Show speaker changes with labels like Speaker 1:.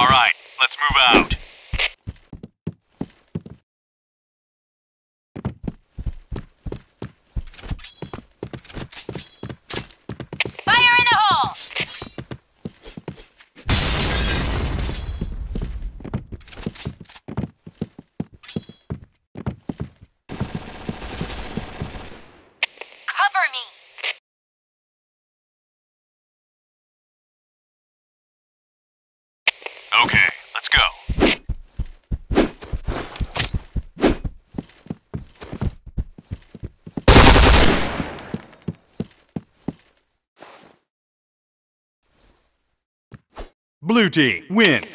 Speaker 1: All right, let's move out.
Speaker 2: Blue team win.